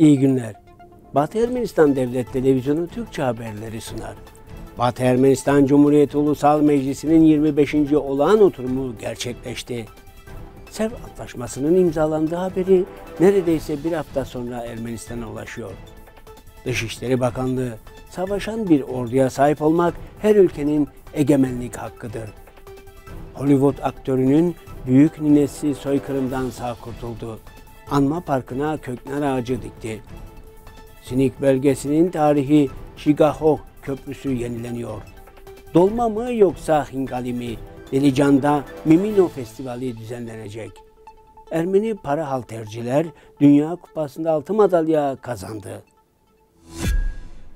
İyi günler. Batı Ermenistan Devlet Televizyonu Türkçe haberleri sunar. Batı Ermenistan Cumhuriyeti Ulusal Meclisi'nin 25. olağan oturumu gerçekleşti. Sev Antlaşması'nın imzalandığı haberi neredeyse bir hafta sonra Ermenistan'a ulaşıyor. Dışişleri Bakanlığı, savaşan bir orduya sahip olmak her ülkenin egemenlik hakkıdır. Hollywood aktörünün büyük ninesi soykırımdan sağ kurtuldu anma parkına köknar ağacı dikti. Sinik bölgesinin tarihi Şigahok Köprüsü yenileniyor. Dolma mı yoksa Hingali mi? Delican'da Mimino Festivali düzenlenecek. Ermeni para halterciler Dünya Kupası'nda altı madalya kazandı.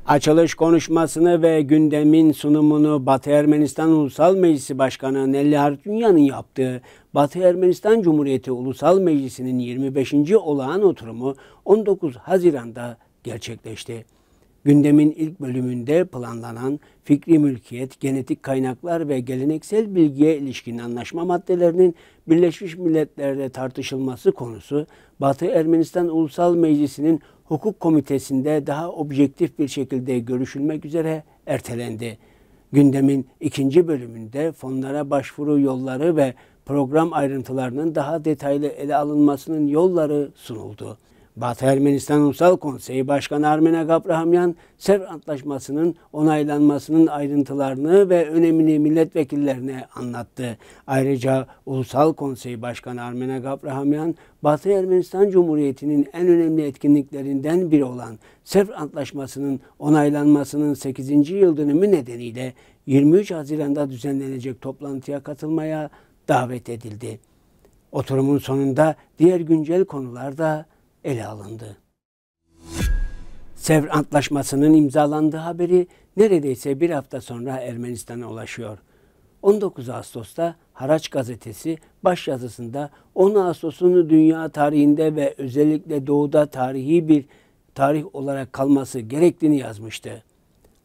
Açılış konuşmasını ve gündemin sunumunu Batı Ermenistan Ulusal Meclisi Başkanı Nelli Hartunya'nın yaptığı Batı Ermenistan Cumhuriyeti Ulusal Meclisi'nin 25. olağan oturumu 19 Haziran'da gerçekleşti. Gündemin ilk bölümünde planlanan fikri mülkiyet, genetik kaynaklar ve geleneksel bilgiye ilişkin anlaşma maddelerinin Birleşmiş Milletler'de tartışılması konusu Batı Ermenistan Ulusal Meclisi'nin hukuk komitesinde daha objektif bir şekilde görüşülmek üzere ertelendi. Gündemin ikinci bölümünde fonlara başvuru yolları ve program ayrıntılarının daha detaylı ele alınmasının yolları sunuldu. Batı Ermenistan Ulusal Konseyi Başkanı Armen Gabrahamyan, Sevr Antlaşması'nın onaylanmasının ayrıntılarını ve önemini milletvekillerine anlattı. Ayrıca Ulusal Konseyi Başkanı Armen Gabrahamyan, Batı Ermenistan Cumhuriyeti'nin en önemli etkinliklerinden biri olan Sevr Antlaşması'nın onaylanmasının 8. yıl dönümü nedeniyle 23 Haziran'da düzenlenecek toplantıya katılmaya davet edildi. Oturumun sonunda diğer güncel konularda ele alındı. Sevr Antlaşması'nın imzalandığı haberi neredeyse bir hafta sonra Ermenistan'a ulaşıyor. 19 Ağustos'ta Haraç gazetesi baş yazısında 10 Ağustos'unu dünya tarihinde ve özellikle doğuda tarihi bir tarih olarak kalması gerektiğini yazmıştı.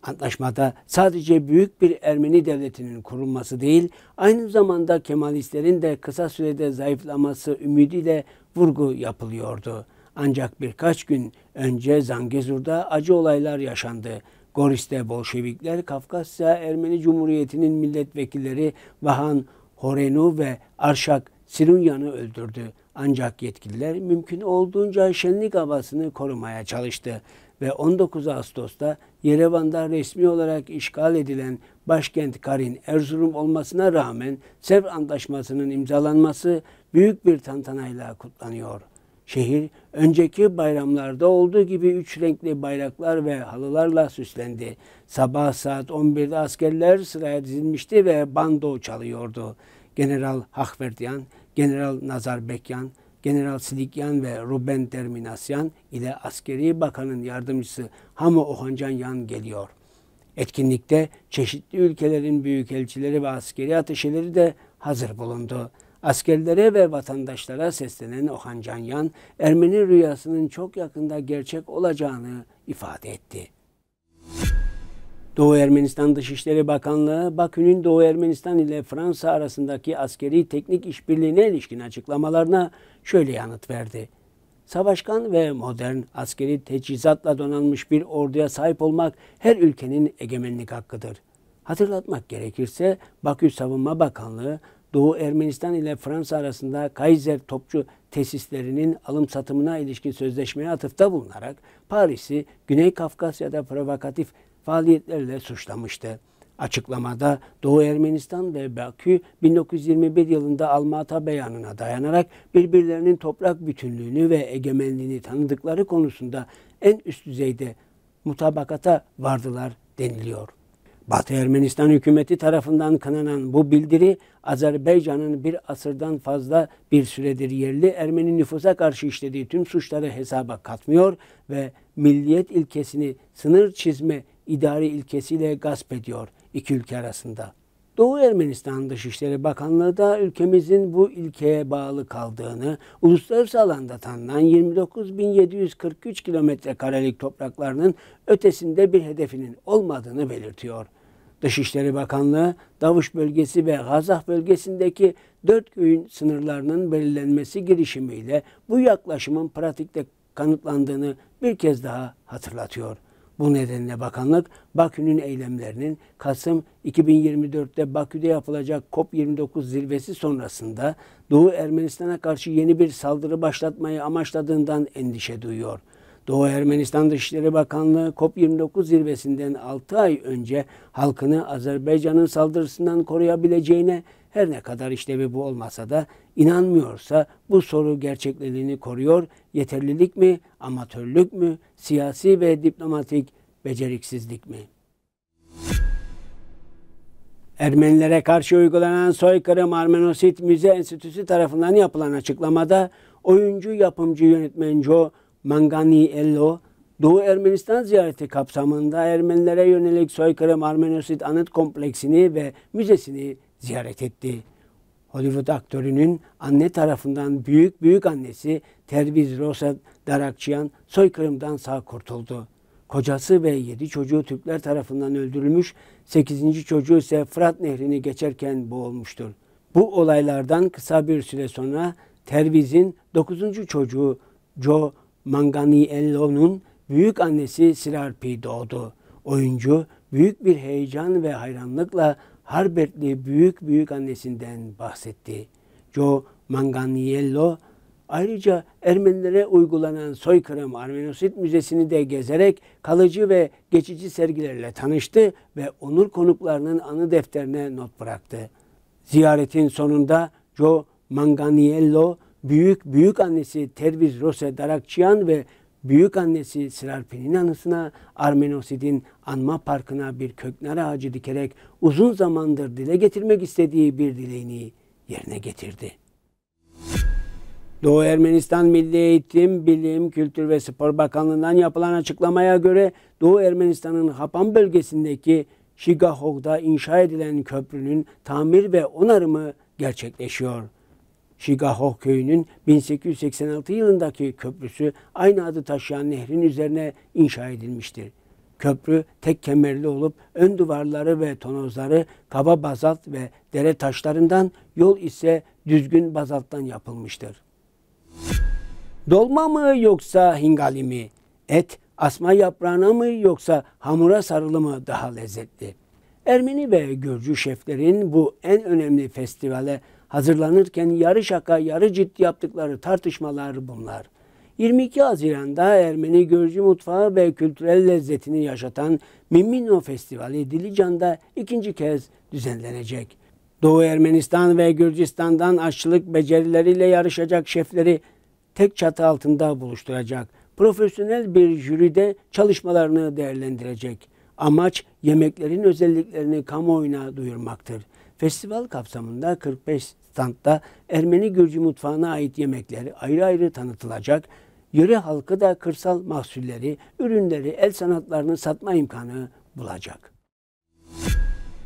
Antlaşmada sadece büyük bir Ermeni devletinin kurulması değil, aynı zamanda Kemalistlerin de kısa sürede zayıflaması ümidiyle vurgu yapılıyordu.'' Ancak birkaç gün önce Zangezur'da acı olaylar yaşandı. Goris'te Bolşevikler, Kafkasya Ermeni Cumhuriyeti'nin milletvekilleri Vahan Horenu ve Arşak Sirunyan'ı öldürdü. Ancak yetkililer mümkün olduğunca şenlik havasını korumaya çalıştı ve 19 Ağustos'ta Yerevan'da resmi olarak işgal edilen başkent Karin Erzurum olmasına rağmen Sevr Antlaşması'nın imzalanması büyük bir tantanayla kutlanıyor. Şehir önceki bayramlarda olduğu gibi üç renkli bayraklar ve halılarla süslendi. Sabah saat 11'de askerler sıraya dizilmişti ve bando çalıyordu. General Hakverdiyan, General Nazar Bekyan, General Sidikyan ve Ruben Terminasyan ile Askeri Bakanın yardımcısı Hama Ohancanyan geliyor. Etkinlikte çeşitli ülkelerin büyükelçileri ve askeri ateşeleri de hazır bulundu. Askerlere ve vatandaşlara seslenen Okan Canyan, Ermeni rüyasının çok yakında gerçek olacağını ifade etti. Doğu Ermenistan Dışişleri Bakanlığı, Bakü'nün Doğu Ermenistan ile Fransa arasındaki askeri teknik işbirliğine ilişkin açıklamalarına şöyle yanıt verdi. Savaşkan ve modern askeri teçhizatla donanmış bir orduya sahip olmak her ülkenin egemenlik hakkıdır. Hatırlatmak gerekirse Bakü Savunma Bakanlığı Doğu Ermenistan ile Fransa arasında Kaiser topçu tesislerinin alım satımına ilişkin sözleşmeye atıfta bulunarak Paris'i Güney Kafkasya'da provokatif faaliyetlerle suçlamıştı. Açıklamada Doğu Ermenistan ve Bakü 1921 yılında Almata beyanına dayanarak birbirlerinin toprak bütünlüğünü ve egemenliğini tanıdıkları konusunda en üst düzeyde mutabakata vardılar deniliyor. Batı Ermenistan hükümeti tarafından kınanan bu bildiri Azerbaycan'ın bir asırdan fazla bir süredir yerli Ermeni nüfusa karşı işlediği tüm suçları hesaba katmıyor ve milliyet ilkesini sınır çizme idari ilkesiyle gasp ediyor iki ülke arasında. Doğu Ermenistan Dışişleri Bakanlığı da ülkemizin bu ilkeye bağlı kaldığını, uluslararası alanda tanınan 29.743 kilometre karelik topraklarının ötesinde bir hedefinin olmadığını belirtiyor. Dışişleri Bakanlığı, Davuş Bölgesi ve Gazah Bölgesi'ndeki dört köyün sınırlarının belirlenmesi girişimiyle bu yaklaşımın pratikte kanıtlandığını bir kez daha hatırlatıyor. Bu nedenle bakanlık Bakü'nün eylemlerinin Kasım 2024'te Bakü'de yapılacak COP29 zirvesi sonrasında Doğu Ermenistan'a karşı yeni bir saldırı başlatmayı amaçladığından endişe duyuyor. Doğu Ermenistan Dışişleri Bakanlığı COP29 zirvesinden 6 ay önce halkını Azerbaycan'ın saldırısından koruyabileceğine her ne kadar işlevi bu olmasa da inanmıyorsa bu soru gerçekliliğini koruyor. Yeterlilik mi, amatörlük mü, siyasi ve diplomatik beceriksizlik mi? Ermenilere karşı uygulanan soykırım Armenosit Müze Enstitüsü tarafından yapılan açıklamada oyuncu, yapımcı, yönetmen Joe Manganiello, Doğu Ermenistan ziyareti kapsamında Ermenilere yönelik soykırım Armenosit anıt kompleksini ve müzesini ziyaret etti. Hollywood aktörünün anne tarafından büyük büyük annesi Terviz Rosa Darakçıyan soykırımdan sağ kurtuldu. Kocası ve yedi çocuğu Türkler tarafından öldürülmüş, sekizinci çocuğu ise Fırat Nehri'ni geçerken boğulmuştur. Bu olaylardan kısa bir süre sonra Terviz'in dokuzuncu çocuğu Joe Manganiello'nun büyük annesi Sirarpi doğdu. Oyuncu büyük bir heyecan ve hayranlıkla Harbertli büyük büyük annesinden bahsetti. Joe Manganiello ayrıca Ermenilere uygulanan soykırım Armenosit Müzesi'ni de gezerek kalıcı ve geçici sergilerle tanıştı ve onur konuklarının anı defterine not bıraktı. Ziyaretin sonunda Joe Manganiello büyük büyük annesi Terviz Rose Darakçıyan ve büyük annesi Sirarpin'in anısına Armenosid'in anma parkına bir köknar ağacı dikerek uzun zamandır dile getirmek istediği bir dileğini yerine getirdi. Doğu Ermenistan Milli Eğitim, Bilim, Kültür ve Spor Bakanlığı'ndan yapılan açıklamaya göre Doğu Ermenistan'ın Hapan bölgesindeki Şigahov'da inşa edilen köprünün tamir ve onarımı gerçekleşiyor. Şigaho köyünün 1886 yılındaki köprüsü aynı adı taşıyan nehrin üzerine inşa edilmiştir. Köprü tek kemerli olup ön duvarları ve tonozları kaba bazalt ve dere taşlarından, yol ise düzgün bazalttan yapılmıştır. Dolma mı yoksa hingali mi? Et asma yaprağına mı yoksa hamura sarılı mı daha lezzetli? Ermeni ve Gürcü şeflerin bu en önemli festivale hazırlanırken yarı şaka yarı ciddi yaptıkları tartışmalar bunlar. 22 Haziran'da Ermeni gürcü Mutfağı ve kültürel lezzetini yaşatan Mimino Festivali Dilican'da ikinci kez düzenlenecek. Doğu Ermenistan ve Gürcistan'dan aşçılık becerileriyle yarışacak şefleri tek çatı altında buluşturacak. Profesyonel bir jüride çalışmalarını değerlendirecek. Amaç yemeklerin özelliklerini kamuoyuna duyurmaktır. Festival kapsamında 45 standta Ermeni Gürcü mutfağına ait yemekleri ayrı ayrı tanıtılacak. Yöre halkı da kırsal mahsulleri, ürünleri, el sanatlarını satma imkanı bulacak.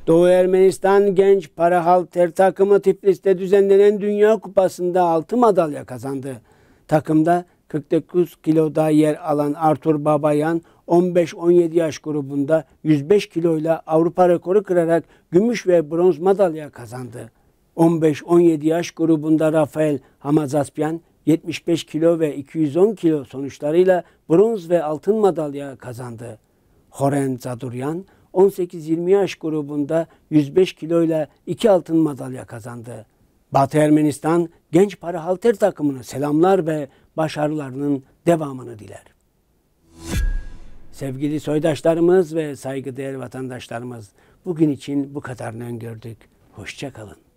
Doğu Ermenistan Genç para Parahal Ter takımı Tiflis'te düzenlenen Dünya Kupası'nda altı madalya kazandı. Takımda 49 kiloda yer alan Artur Babayan 15-17 yaş grubunda 105 kiloyla Avrupa rekoru kırarak gümüş ve bronz madalya kazandı. 15-17 yaş grubunda Rafael Hamazaspian 75 kilo ve 210 kilo sonuçlarıyla bronz ve altın madalya kazandı. Horen Zaduryan 18-20 yaş grubunda 105 kiloyla 2 altın madalya kazandı. Batı Ermenistan genç para halter takımını selamlar ve başarılarının devamını diler. Sevgili soydaşlarımız ve saygıdeğer vatandaşlarımız bugün için bu kadarını öngördük. Hoşça kalın.